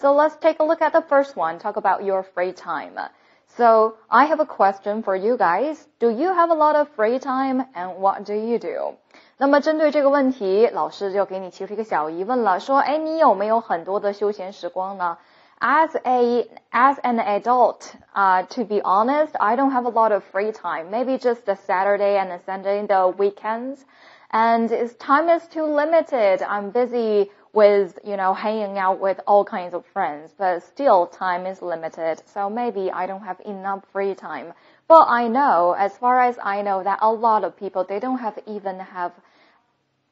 So let's take a look at the first one. Talk about your free time. So I have a question for you guys. Do you have a lot of free time and what do you do? 那么针对这个问题，老师就给你提出一个小疑问了，说，哎，你有没有很多的休闲时光呢？As a as an adult, uh, to be honest, I don't have a lot of free time. Maybe just the Saturday and the Sunday, the weekends, and time is too limited. I'm busy with, you know, hanging out with all kinds of friends, but still time is limited, so maybe I don't have enough free time. But I know, as far as I know, that a lot of people, they don't have even have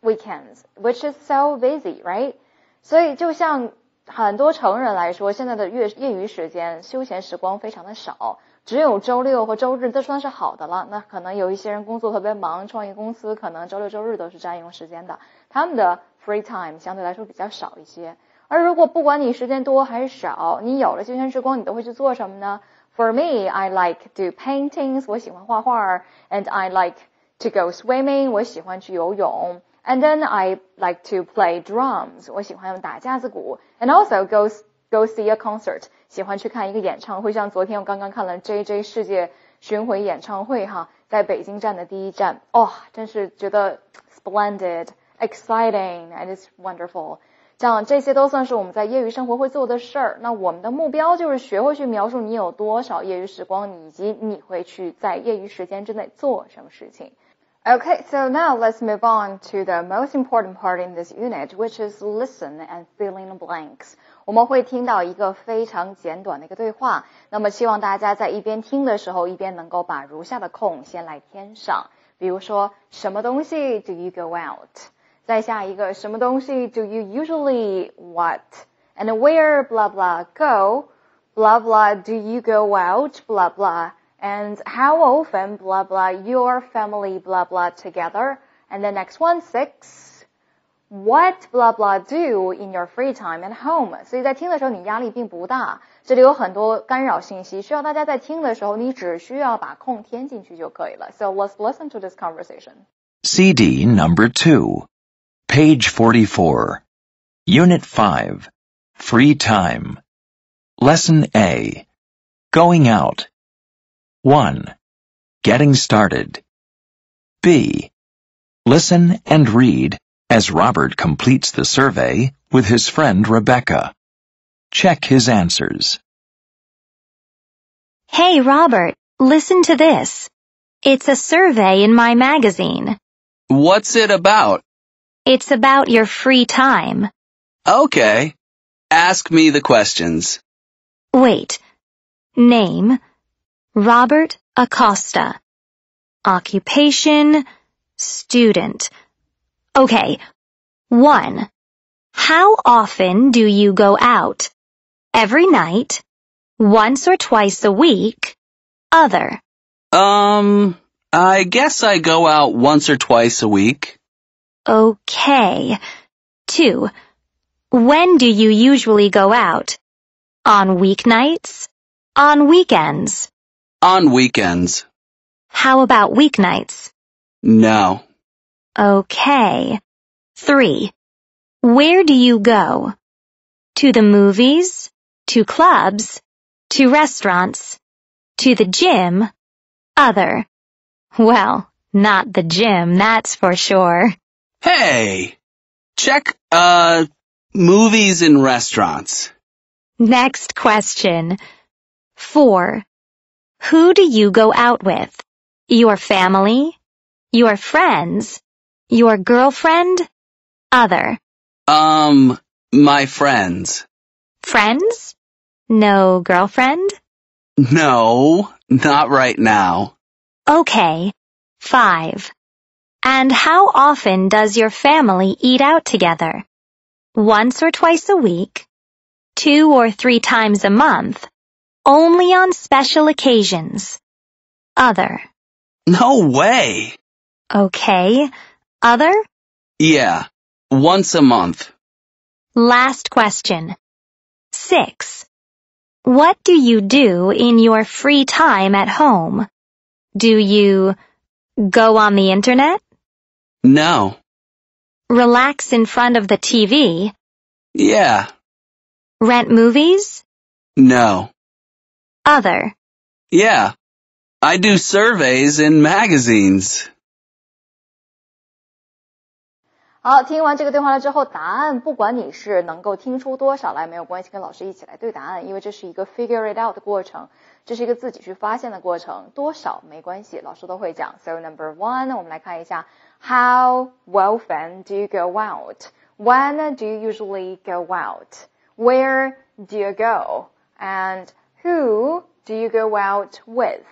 weekends, which is so busy, right? 所以就像很多成人来说，现在的业业余时间、休闲时光非常的少，只有周六和周日，这算是好的了。那可能有一些人工作特别忙，创业公司可能周六周日都是占用时间的，他们的 free time 相对来说比较少一些。而如果不管你时间多还是少，你有了休闲时光，你都会去做什么呢？For me, I like do paintings，我喜欢画画，and I like to go swimming，我喜欢去游泳。And then I like to play drums，我喜欢打架子鼓，and also go go see a concert，喜欢去看一个演唱会。像昨天我刚刚看了 J J 世界巡回演唱会哈，在北京站的第一站，哇、哦，真是觉得 splendid。exciting and it's wonderful。像这些都算是我们在业余生活会做的事儿。那我们的目标就是学会去描述你有多少业余时光，以及你会去在业余时间之内做什么事情。Okay, so now let's move on to the most important part in this unit, which is listen and fill in the blanks. 我们会听到一个非常简短的一个对话，那么希望大家在一边听的时候，一边能够把如下的空先来填上。比如说，什么东西？Do you go out? 再下一个什么东西？Do you usually what and where blah blah go blah blah do you go out blah blah and how often blah blah your family blah blah together and the next one six what blah blah do in your free time at home。所以在听的时候你压力并不大，这里有很多干扰信息，需要大家在听的时候你只需要把空填进去就可以了。So let's listen to this conversation. CD number two. Page 44. Unit 5. Free Time. Lesson A. Going Out. 1. Getting Started. B. Listen and read as Robert completes the survey with his friend Rebecca. Check his answers. Hey, Robert, listen to this. It's a survey in my magazine. What's it about? It's about your free time. Okay. Ask me the questions. Wait. Name, Robert Acosta. Occupation, student. Okay. One. How often do you go out? Every night? Once or twice a week? Other? Um, I guess I go out once or twice a week. Okay. Two. When do you usually go out? On weeknights? On weekends? On weekends. How about weeknights? No. Okay. Three. Where do you go? To the movies? To clubs? To restaurants? To the gym? Other. Well, not the gym, that's for sure. Hey, check, uh, movies and restaurants. Next question. Four. Who do you go out with? Your family? Your friends? Your girlfriend? Other? Um, my friends. Friends? No girlfriend? No, not right now. Okay. Five. And how often does your family eat out together? Once or twice a week? Two or three times a month? Only on special occasions. Other. No way! Okay. Other? Yeah. Once a month. Last question. Six. What do you do in your free time at home? Do you go on the internet? No. Relax in front of the TV? Yeah. Rent movies? No. Other? Yeah. I do surveys in magazines. 好，听完这个对话了之后，答案不管你是能够听出多少来，没有关系，跟老师一起来对答案，因为这是一个 figure it out 的过程，这是一个自己去发现的过程，多少没关系，老师都会讲。So number one，我们来看一下 how often do you go out? When do you usually go out? Where do you go? And who do you go out with?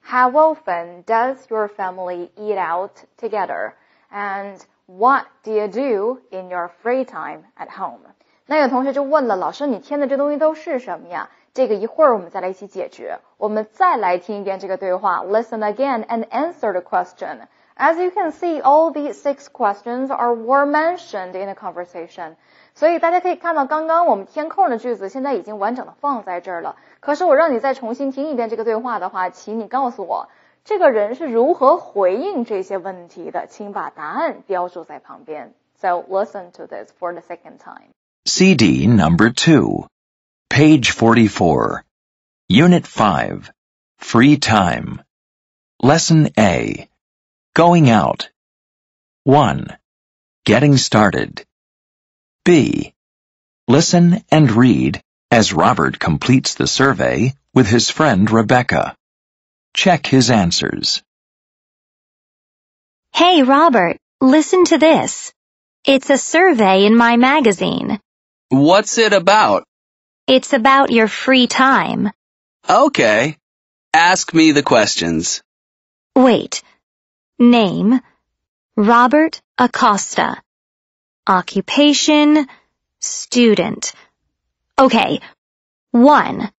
How often does your family eat out together? And what do you do in your free time at home? 那有同学就问了，老师，你填的这东西都是什么呀？这个一会儿我们再来一起解决。我们再来听一遍这个对话，listen again and answer the question. As you can see, all these six questions are were mentioned in a conversation. 所以大家可以看到，刚刚我们填空的句子现在已经完整的放在这儿了。可是我让你再重新听一遍这个对话的话，请你告诉我这个人是如何回应这些问题的，请把答案标注在旁边。So listen to this for the second time. CD number two, page forty-four, unit five, free time, lesson A. Going out. 1. Getting started. B. Listen and read as Robert completes the survey with his friend Rebecca. Check his answers. Hey, Robert, listen to this. It's a survey in my magazine. What's it about? It's about your free time. Okay. Ask me the questions. Wait, Name, Robert Acosta. Occupation, student. Okay. One.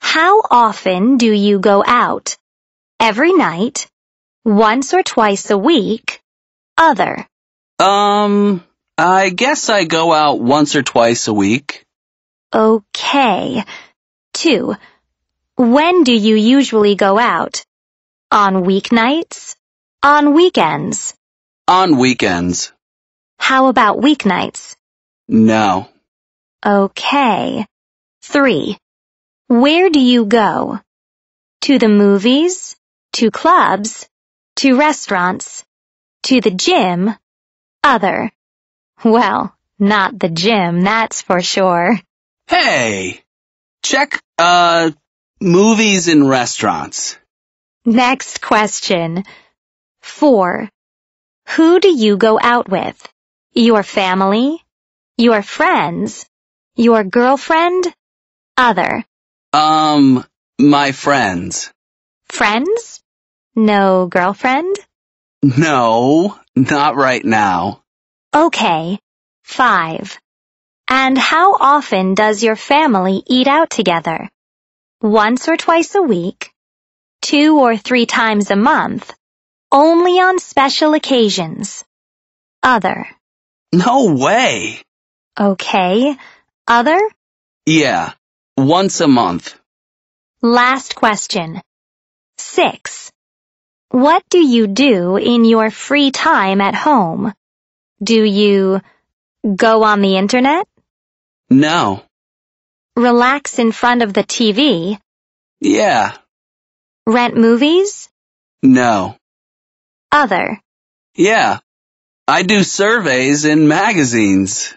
How often do you go out? Every night, once or twice a week, other. Um, I guess I go out once or twice a week. Okay. Two. When do you usually go out? On weeknights? On weekends. On weekends. How about weeknights? No. Okay. Three. Where do you go? To the movies, to clubs, to restaurants, to the gym, other. Well, not the gym, that's for sure. Hey, check, uh, movies and restaurants. Next question. 4. Who do you go out with? Your family? Your friends? Your girlfriend? Other? Um, my friends. Friends? No girlfriend? No, not right now. Okay. Five. And how often does your family eat out together? Once or twice a week? Two or three times a month? Only on special occasions. Other. No way! Okay. Other? Yeah. Once a month. Last question. Six. What do you do in your free time at home? Do you go on the internet? No. Relax in front of the TV? Yeah. Rent movies? No. Other. Yeah. I do surveys in magazines.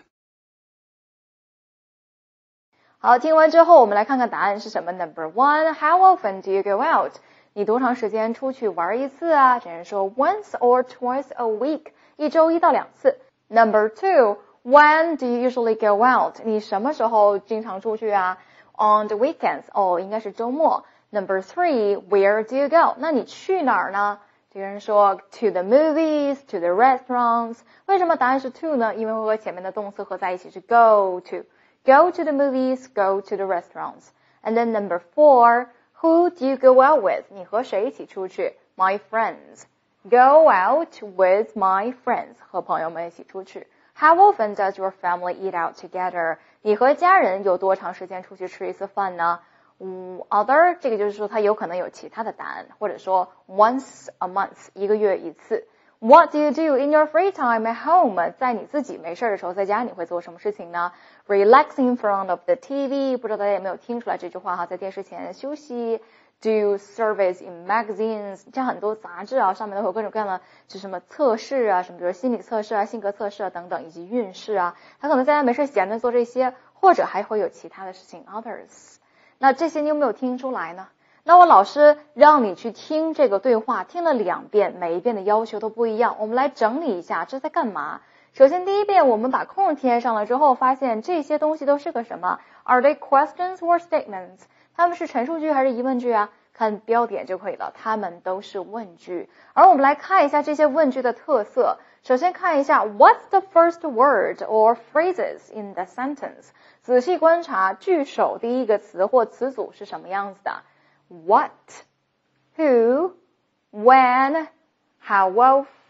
好，听完之后，我们来看看答案是什么。Number one, how often do you go out? out？你多长时间出去玩一次啊？只能说 once or twice a week，一周一到两次。Number two, when do you usually go out? 你什么时候经常出去啊？On the weekends，哦，应该是周末。Number three, where do you go? 那你去哪儿呢？有人说 to the movies, to the restaurants。为什么答案是 to 呢？因为会和前面的动词合在一起是 go to。Go to the movies, go to the restaurants. And then number four, who do you go out with? 你和谁一起出去？My friends. Go out with my friends. 和朋友们一起出去。How often does your family eat out together? 你和家人有多长时间出去吃一次饭呢？Other，这个就是说它有可能有其他的答案，或者说 once a month，一个月一次。What do you do in your free time at home？在你自己没事的时候，在家你会做什么事情呢？Relax in front of the TV，不知道大家有没有听出来这句话哈，在电视前休息。Do surveys in magazines，像很多杂志啊，上面都有各种各样的，是什么测试啊，什么比如心理测试啊、性格测试啊等等，以及运势啊，他可能在家没事闲着做这些，或者还会有其他的事情。Others。那这些你有没有听出来呢？那我老师让你去听这个对话，听了两遍，每一遍的要求都不一样。我们来整理一下，这在干嘛？首先第一遍我们把空填上了之后，发现这些东西都是个什么？Are they questions or statements？他们是陈述句还是疑问句啊？看标点就可以了，它们都是问句。而我们来看一下这些问句的特色。首先看一下 What's the first word or phrases in the sentence？仔细观察句首第一个词或词组是什么样子的？What，who，when，how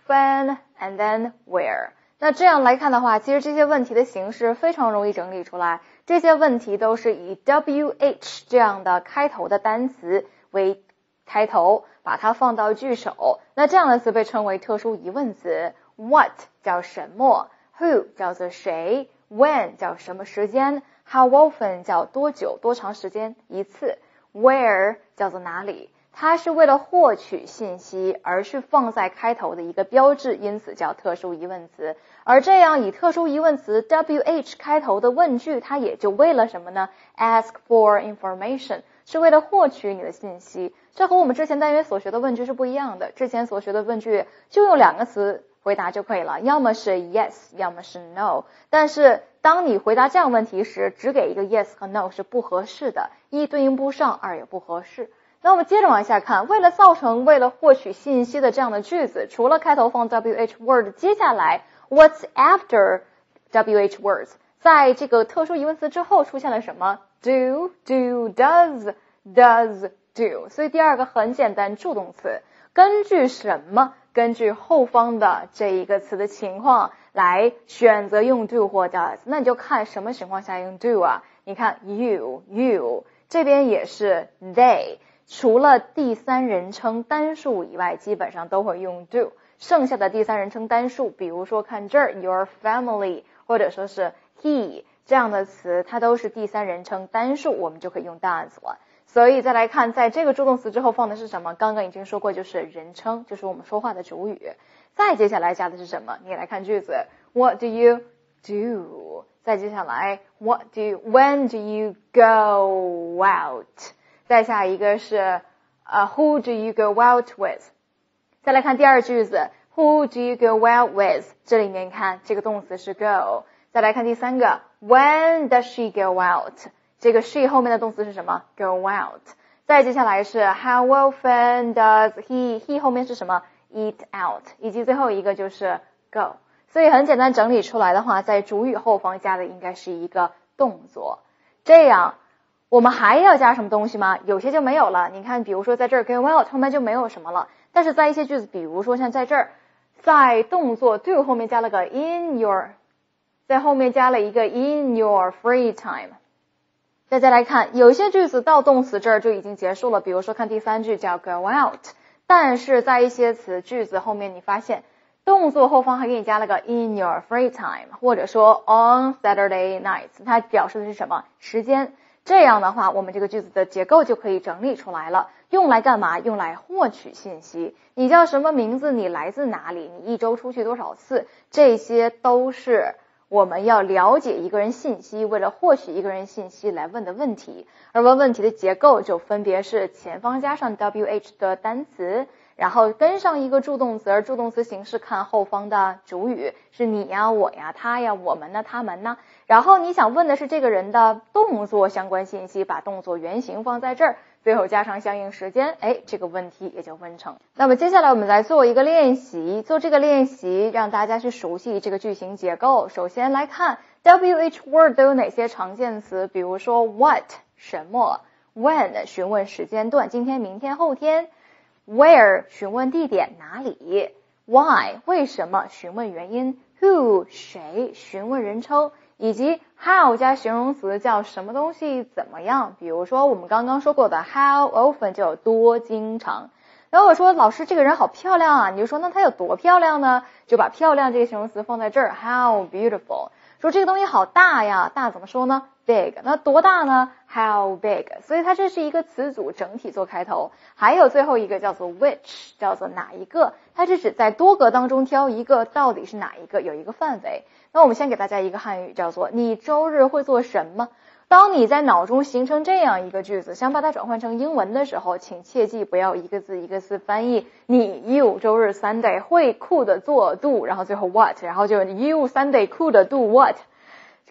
often，and then where。那这样来看的话，其实这些问题的形式非常容易整理出来。这些问题都是以 W H 这样的开头的单词为开头，把它放到句首。那这样的词被称为特殊疑问词。What 叫什么？Who 叫做谁？When 叫什么时间？How often 叫多久、多长时间一次？Where 叫做哪里？它是为了获取信息而去放在开头的一个标志，因此叫特殊疑问词。而这样以特殊疑问词 W H 开头的问句，它也就为了什么呢？Ask for information 是为了获取你的信息。这和我们之前单元所学的问句是不一样的。之前所学的问句就用两个词。回答就可以了，要么是 yes，要么是 no。但是当你回答这样问题时，只给一个 yes 和 no 是不合适的，一对应不上，二也不合适。那我们接着往下看，为了造成为了获取信息的这样的句子，除了开头放 W H word，接下来 what's after W H words，在这个特殊疑问词之后出现了什么？do do does does do，所以第二个很简单，助动词，根据什么？根据后方的这一个词的情况来选择用 do 或 does，那你就看什么情况下用 do 啊？你看 you，you 这边也是 they，除了第三人称单数以外，基本上都会用 do，剩下的第三人称单数，比如说看这儿 your family，或者说是 he 这样的词，它都是第三人称单数，我们就可以用 does 了。所以再来看，在这个助动词之后放的是什么？刚刚已经说过，就是人称，就是我们说话的主语。再接下来加的是什么？你来看句子：What do you do？再接下来，What do？When do you go out？再下一个是，呃，Who do you go out with？再来看第二句子：Who do you go out with？这里面看这个动词是 go。再来看第三个：When does she go out？这个 she 后面的动词是什么？Go out。再接下来是 How often does he？he 后面是什么？Eat out。以及最后一个就是 go。所以很简单，整理出来的话，在主语后方加的应该是一个动作。这样，我们还要加什么东西吗？有些就没有了。你看，比如说在这儿 go out，后面就没有什么了。但是在一些句子，比如说像在这儿，在动作 do 后面加了个 in your，在后面加了一个 in your free time。大家来看，有些句子到动词这儿就已经结束了，比如说看第三句叫 go out，但是在一些词句子后面，你发现动作后方还给你加了个 in your free time，或者说 on Saturday nights，它表示的是什么时间？这样的话，我们这个句子的结构就可以整理出来了。用来干嘛？用来获取信息。你叫什么名字？你来自哪里？你一周出去多少次？这些都是。我们要了解一个人信息，为了获取一个人信息来问的问题，而问问题的结构就分别是前方加上 W H 的单词，然后跟上一个助动词，助动词形式看后方的主语，是你呀、我呀、他呀、我们呢、他们呢，然后你想问的是这个人的动作相关信息，把动作原型放在这儿。最后加上相应时间，哎，这个问题也就问成。那么接下来我们来做一个练习，做这个练习让大家去熟悉这个句型结构。首先来看 W H word 都有哪些常见词，比如说 what 什么，when 询问时间段，今天、明天、后天，where 询问地点哪里，why 为什么询问原因，who 谁询问人称。以及 how 加形容词叫什么东西怎么样？比如说我们刚刚说过的 how often 就有多经常。后我说老师这个人好漂亮啊，你就说那她有多漂亮呢？就把漂亮这个形容词放在这儿 how beautiful。说这个东西好大呀，大怎么说呢？big，那多大呢？how big。所以它这是一个词组整体做开头。还有最后一个叫做 which，叫做哪一个？它是指在多个当中挑一个，到底是哪一个？有一个范围。那我们先给大家一个汉语，叫做“你周日会做什么”。当你在脑中形成这样一个句子，想把它转换成英文的时候，请切记不要一个字一个字翻译。你 you 周日 Sunday 会 could 做 do，然后最后 what，然后就 you Sunday could do what。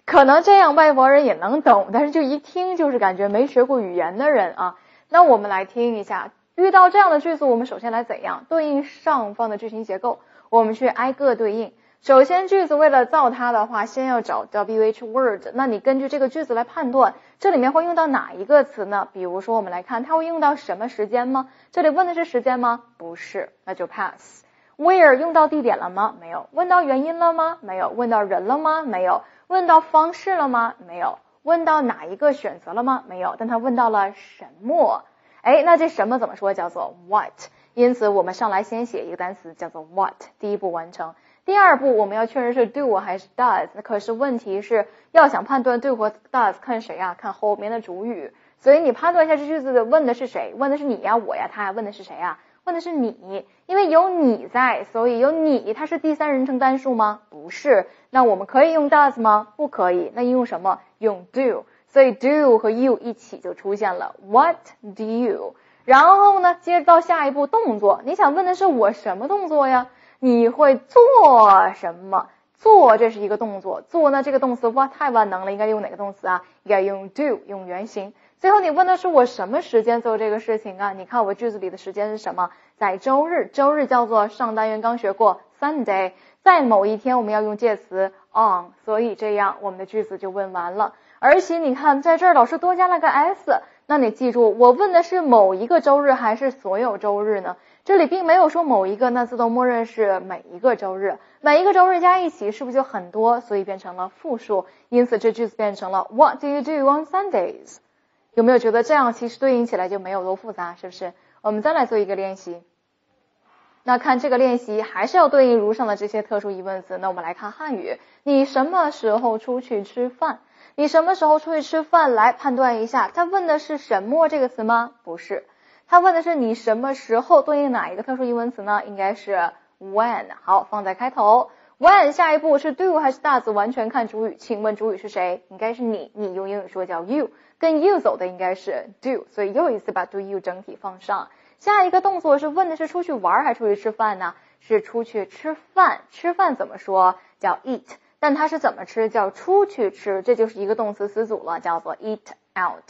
可能这样外国人也能懂，但是就一听就是感觉没学过语言的人啊。那我们来听一下，遇到这样的句子，我们首先来怎样对应上方的句型结构，我们去挨个对应。首先，句子为了造它的话，先要找 W H word。那你根据这个句子来判断，这里面会用到哪一个词呢？比如说，我们来看，它会用到什么时间吗？这里问的是时间吗？不是，那就 pass。Where 用到地点了吗？没有。问到原因了吗？没有。问到人了吗？没有。问到方式了吗？没有。问到哪一个选择了吗？没有。但他问到了什么？哎，那这什么怎么说？叫做 what。因此，我们上来先写一个单词叫做 what，第一步完成。第二步，我们要确认是 do 还是 does。可是问题是要想判断 do 和 does，看谁呀？看后面的主语。所以你判断一下这句子的问的是谁？问的是你呀，我呀，他呀？问的是谁呀？问的是你，因为有你在，所以有你，它是第三人称单数吗？不是。那我们可以用 does 吗？不可以。那应用什么？用 do。所以 do 和 you 一起就出现了。What do you？然后呢？接着到下一步动作。你想问的是我什么动作呀？你会做什么？做这是一个动作。做呢，这个动词哇太万能了，应该用哪个动词啊？应该用 do，用原形。最后你问的是我什么时间做这个事情啊？你看我句子里的时间是什么？在周日，周日叫做上单元刚学过 Sunday，在某一天我们要用介词 on，所以这样我们的句子就问完了。而且你看，在这儿老师多加了个 s，那你记住，我问的是某一个周日还是所有周日呢？这里并没有说某一个，那自动默认是每一个周日，每一个周日加一起是不是就很多，所以变成了复数，因此这句子变成了 What do you do on Sundays？有没有觉得这样其实对应起来就没有多复杂，是不是？我们再来做一个练习，那看这个练习还是要对应如上的这些特殊疑问词，那我们来看汉语，你什么时候出去吃饭？你什么时候出去吃饭？来判断一下，他问的是什么这个词吗？不是。他问的是你什么时候对应哪一个特殊英文词呢？应该是 when，好放在开头。when 下一步是 do 还是 does 完全看主语。请问主语是谁？应该是你，你用英语说叫 you，跟 you 走的应该是 do，所以又一次把 do you 整体放上。下一个动作是问的是出去玩还是出去吃饭呢？是出去吃饭，吃饭怎么说？叫 eat，但它是怎么吃？叫出去吃，这就是一个动词词组了，叫做 eat out。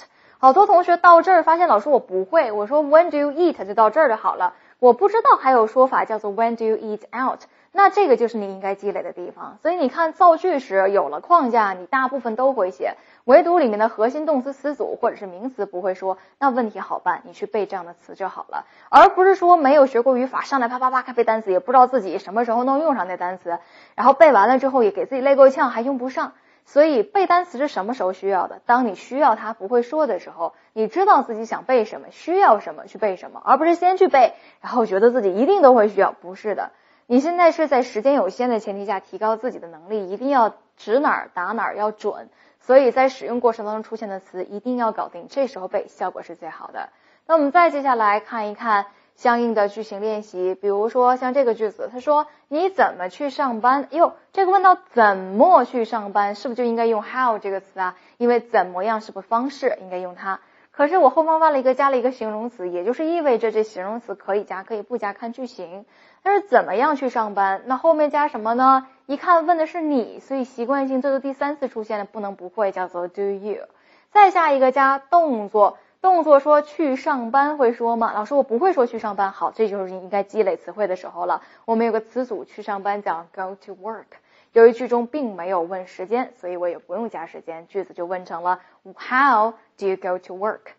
好多同学到这儿发现老师我不会，我说 when do you eat 就到这儿就好了，我不知道还有说法叫做 when do you eat out，那这个就是你应该积累的地方。所以你看造句时有了框架，你大部分都会写，唯独里面的核心动词词组或者是名词不会说，那问题好办，你去背这样的词就好了，而不是说没有学过语法上来啪啪啪开背单词，也不知道自己什么时候能用上那单词，然后背完了之后也给自己累够呛，还用不上。所以背单词是什么时候需要的？当你需要它不会说的时候，你知道自己想背什么，需要什么去背什么，而不是先去背，然后觉得自己一定都会需要。不是的，你现在是在时间有限的前提下提高自己的能力，一定要指哪儿打哪儿，要准。所以在使用过程当中出现的词一定要搞定，这时候背效果是最好的。那我们再接下来看一看。相应的句型练习，比如说像这个句子，他说你怎么去上班？哟，呦，这个问到怎么去上班，是不是就应该用 how 这个词啊？因为怎么样是个方式，应该用它。可是我后方忘了一个，加了一个形容词，也就是意味着这形容词可以加，可以不加，看句型。但是怎么样去上班？那后面加什么呢？一看问的是你，所以习惯性，最多第三次出现的不能不会叫做 do you。再下一个加动作。动作说去上班会说吗？老师，我不会说去上班。好，这就是应该积累词汇的时候了。我们有个词组去上班讲 go to work。由于句中并没有问时间，所以我也不用加时间，句子就问成了 How do you go to work?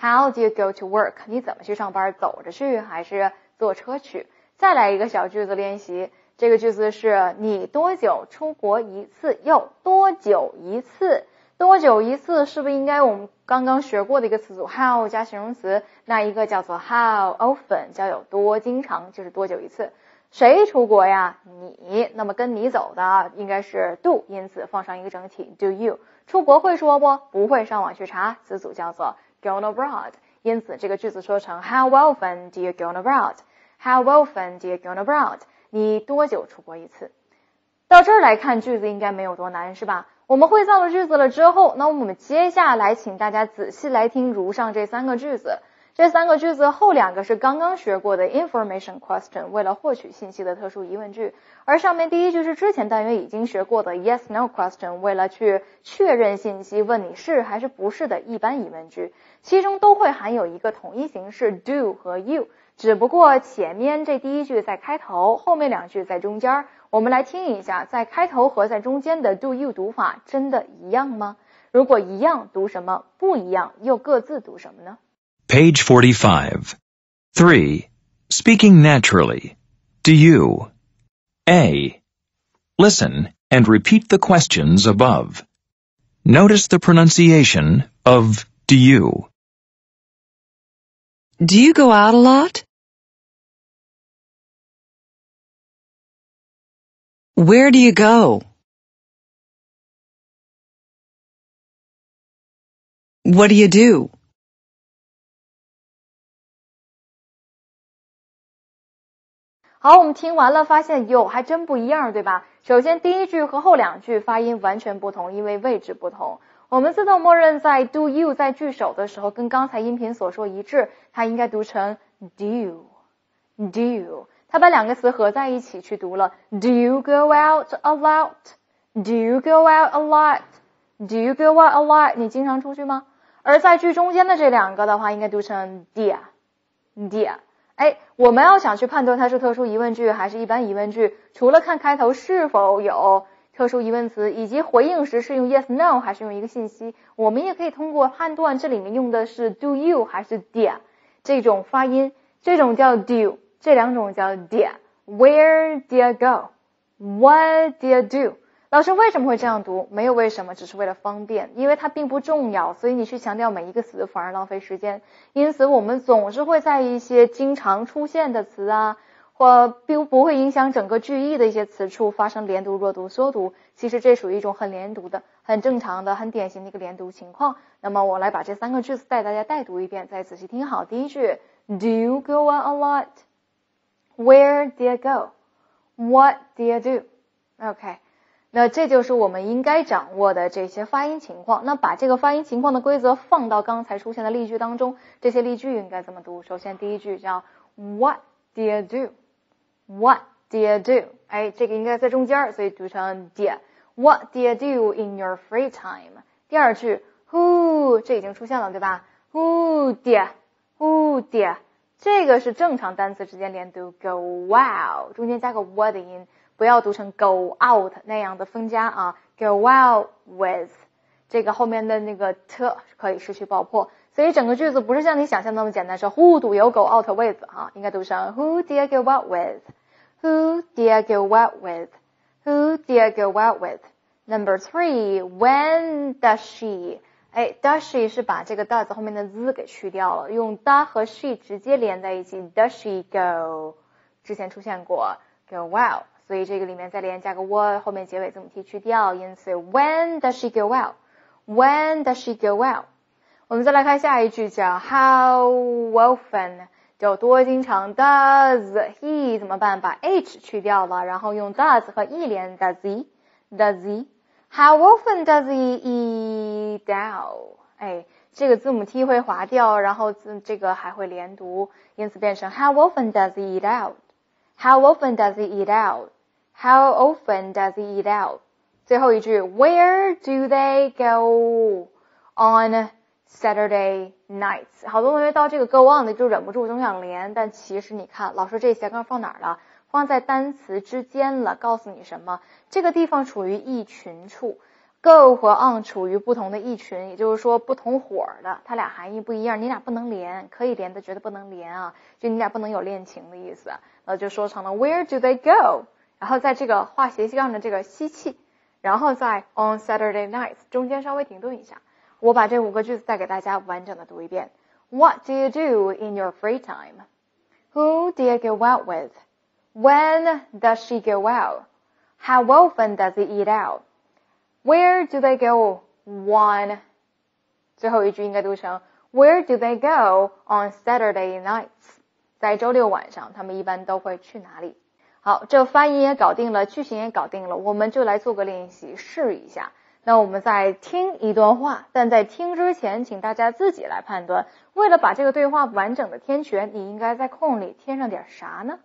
How do you go to work? 你怎么去上班？走着去还是坐车去？再来一个小句子练习。这个句子是你多久出国一次？又多久一次？多久一次？是不是应该我们刚刚学过的一个词组 how 加形容词？那一个叫做 how often，叫有多经常，就是多久一次？谁出国呀？你，那么跟你走的应该是 do，因此放上一个整体 do you 出国会说不？不会上网去查，词组叫做 go n abroad，因此这个句子说成 how often do you go abroad？How often do you go abroad？你多久出国一次？到这儿来看句子应该没有多难，是吧？我们会造了句子了之后，那我们接下来请大家仔细来听如上这三个句子。这三个句子后两个是刚刚学过的 information question，为了获取信息的特殊疑问句，而上面第一句是之前单元已经学过的 yes no question，为了去确认信息，问你是还是不是的一般疑问句，其中都会含有一个统一形式 do 和 you，只不过前面这第一句在开头，后面两句在中间。我们来听一下，在开头和在中间的 do you 读法真的一样吗？如果一样，读什么？不一样又各自读什么呢？Page forty-five, three. Speaking naturally, do you? A. Listen and repeat the questions above. Notice the pronunciation of do you. Do you go out a lot? Where do you go? What do you do? 好，我们听完了，发现哟，还真不一样，对吧？首先第一句和后两句发音完全不同，因为位置不同。我们自动默认在 do you 在句首的时候，跟刚才音频所说一致，它应该读成 do do。他把两个词合在一起去读了。Do you go out a lot? Do you go out a lot? Do you go out a lot? 你经常出去吗？而在句中间的这两个的话，应该读成 dear，dear。哎，我们要想去判断它是特殊疑问句还是一般疑问句，除了看开头是否有特殊疑问词，以及回应时是用 yes no 还是用一个信息，我们也可以通过判断这里面用的是 do you 还是 dear 这种发音，这种叫 do。这两种叫点，Where did you go? What did you do? 老师为什么会这样读？没有为什么，只是为了方便，因为它并不重要，所以你去强调每一个词反而浪费时间。因此，我们总是会在一些经常出现的词啊，或并不会影响整个句意的一些词处发生连读、弱读、缩读。其实这属于一种很连读的、很正常的、很典型的一个连读情况。那么，我来把这三个句子带大家带读一遍，再仔细听好。第一句，Do you go on a lot? Where did you go? What did you do? OK，那这就是我们应该掌握的这些发音情况。那把这个发音情况的规则放到刚才出现的例句当中，这些例句应该怎么读？首先第一句叫 What did you do? What did you do? 哎，这个应该在中间，所以读成 Did What did you do in your free time? 第二句 Who 这已经出现了对吧？Who did Who did? 这个是正常单词之间连读，go well，中间加个 w 的音，不要读成 go out 那样的分家啊。go well with，这个后面的那个 t 可以失去爆破，所以整个句子不是像你想象那么简单，说 Who do you go out with 啊，应该读成 Who do you go out with？Who do you go out with？Who do you go out with？Number three，When does she？哎，does she 是把这个 does 后面的 z 给去掉了，用 does 和 she 直接连在一起，does she go？之前出现过，go well，所以这个里面再连加个 what，后面结尾字母 t 去掉，因此 when does she go well？when does she go well？我们再来看下一句，叫 how often 叫多经常，does he 怎么办？把 h 去掉了，然后用 does 和 e 连，does he？does he？How often does he eat out？哎，这个字母 T 会划掉，然后这这个还会连读，因此变成 How often does he eat out？How often does he eat out？How often does he eat out？最后一句 Where do they go on Saturday nights？好多同学到这个 go on 的就忍不住总想连，但其实你看，老师这斜杠放哪儿了？放在单词之间了，告诉你什么？这个地方处于一群处，go 和 on 处于不同的一群，也就是说不同伙的，它俩含义不一样，你俩不能连，可以连，的绝对不能连啊！就你俩不能有恋情的意思，那就说成了 Where do they go？然后在这个画斜杠的这个吸气，然后在 on Saturday nights 中间稍微停顿一下。我把这五个句子再给大家完整的读一遍：What do you do in your free time？Who do you get out with？When does she go out? How often does he eat out? Where do they go on? e 最后一句应该读成 Where do they go on Saturday nights? 在周六晚上，他们一般都会去哪里？好，这发音也搞定了，句型也搞定了，我们就来做个练习试一下。那我们再听一段话，但在听之前，请大家自己来判断，为了把这个对话完整的填全，你应该在空里添上点啥呢？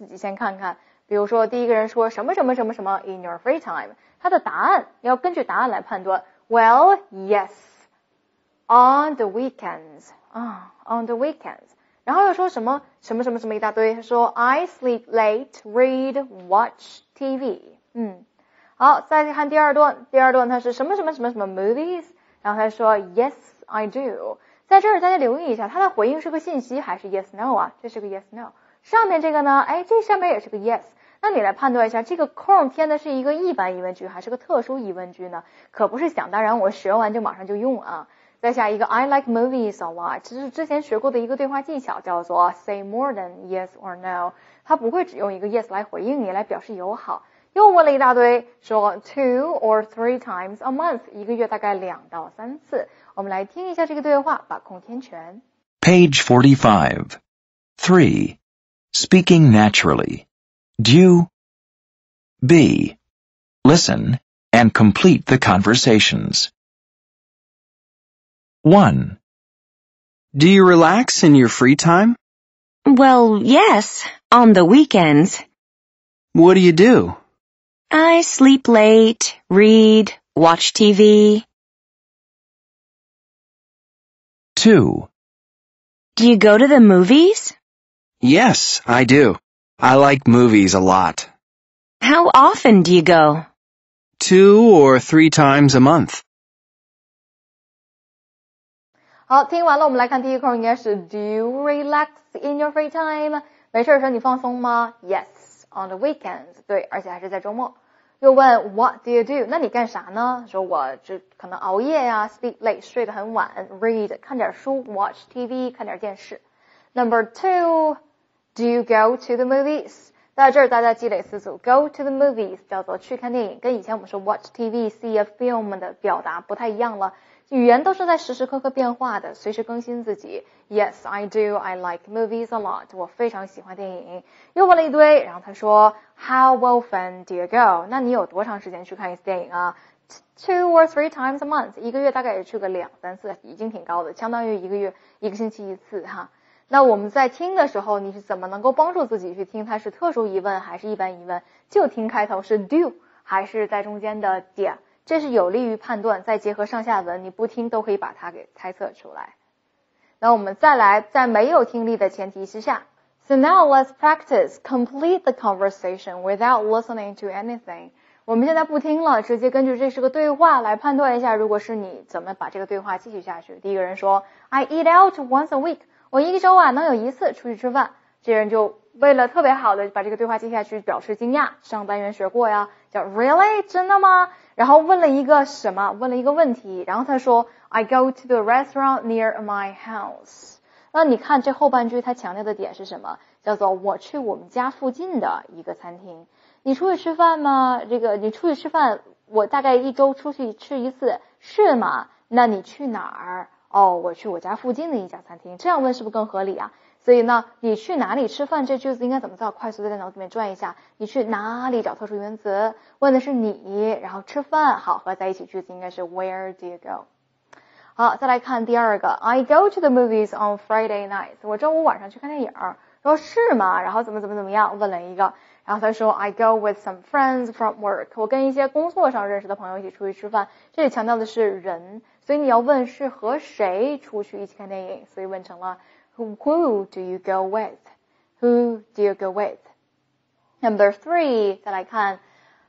自己先看看，比如说第一个人说什么什么什么什么 in your free time，他的答案要根据答案来判断。Well yes，on the weekends，啊 on the weekends，然后又说什么什么什么什么一大堆，他说 I sleep late，read，watch TV。嗯，好，再看第二段，第二段他是什么什么什么什么 movies，然后他说 Yes I do，在这儿大家留意一下，他的回应是个信息还是 yes no 啊？这是个 yes no。上面这个呢？哎，这上面也是个 yes。那你来判断一下，这个空填的是一个一般疑问句还是个特殊疑问句呢？可不是想当然，我学完就马上就用啊。再下一个，I like movies a lot。这是之前学过的一个对话技巧，叫做 say more than yes or no。它不会只用一个 yes 来回应你，来表示友好。又问了一大堆，说 two or three times a month，一个月大概两到三次。我们来听一下这个对话，把控天权。Page forty five, three. Speaking naturally. Do B. Listen and complete the conversations. 1. Do you relax in your free time? Well, yes, on the weekends. What do you do? I sleep late, read, watch TV. 2. Do you go to the movies? Yes, I do. I like movies a lot. How often do you go? Two or three times a month. 好，听完了，我们来看第一块，应该是 Do you relax in your free time？没事的时候你放松吗？Yes, on the weekends。对，而且还是在周末。又问 What do you do？那你干啥呢？说我这可能熬夜呀、啊、，sleep late，睡得很晚。Read，看点书；watch TV，看点电视。Number two。Do you go to the movies？在这儿大家积累词组，go to the movies 叫做去看电影，跟以前我们说 watch TV, see a film 的表达不太一样了。语言都是在时时刻刻变化的，随时更新自己。Yes, I do. I like movies a lot. 我非常喜欢电影。又问了一堆，然后他说，How often do you go？那你有多长时间去看一次电影啊？Two or three times a month. 一个月大概也去个两三次，已经挺高的，相当于一个月一个星期一次哈。那我们在听的时候，你是怎么能够帮助自己去听它是特殊疑问还是一般疑问？就听开头是 do 还是在中间的点，这是有利于判断。再结合上下文，你不听都可以把它给猜测出来。那我们再来，在没有听力的前提之下，So now let's practice complete the conversation without listening to anything。我们现在不听了，直接根据这是个对话来判断一下，如果是你，怎么把这个对话继续下去？第一个人说：“I eat out once a week。”我一周啊能有一次出去吃饭。这人就为了特别好的把这个对话接下去，表示惊讶。上单元学过呀，叫 Really 真的吗？然后问了一个什么？问了一个问题。然后他说，I go to the restaurant near my house。那你看这后半句他强调的点是什么？叫做我去我们家附近的一个餐厅。你出去吃饭吗？这个你出去吃饭，我大概一周出去吃一次，是吗？那你去哪儿？哦，我去我家附近的一家餐厅，这样问是不是更合理啊？所以呢，你去哪里吃饭？这句子应该怎么造？快速在脑子里面转一下，你去哪里找特殊疑问词？问的是你，然后吃饭，好合在一起句子应该是 Where do you go？好，再来看第二个，I go to the movies on Friday nights。我周五晚上去看电影，说是吗？然后怎么怎么怎么样？问了一个，然后他说 I go with some friends from work。我跟一些工作上认识的朋友一起出去吃饭，这里强调的是人。所以你要问是和谁出去一起看电影，所以问成了 Who do you go with? Who do you go with? Number three，再来看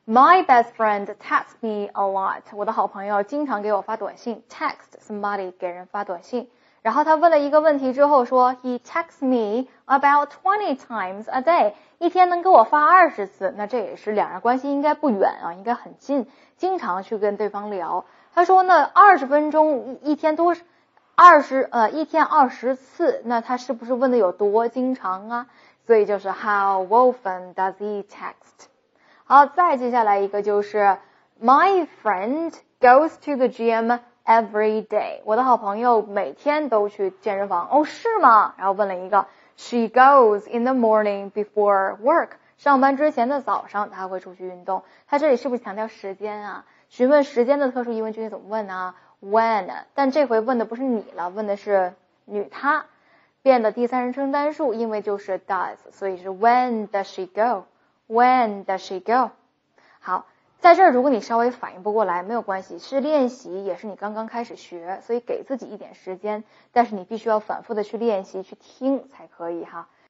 ，My best friend texts me a lot。我的好朋友经常给我发短信，text somebody 给人发短信。然后他问了一个问题之后说，He texts me about twenty times a day，一天能给我发二十次。那这也是两人关系应该不远啊，应该很近，经常去跟对方聊。他说那二十分钟一天多二十呃一天二十次，那他是不是问的有多经常啊？所以就是 How often does he text？好，再接下来一个就是 My friend goes to the gym every day。我的好朋友每天都去健身房。哦，是吗？然后问了一个 She goes in the morning before work。上班之前的早上她会出去运动。他这里是不是强调时间啊？询问时间的特殊疑问句怎么问呢？When？但这回问的不是你了，问的是女她，变的第三人称单数，因为就是 does，所以是 When does she go？When does she go？好，在这儿如果你稍微反应不过来，没有关系，是练习，也是你刚刚开始学，所以给自己一点时间，但是你必须要反复的去练习，去听才可以哈。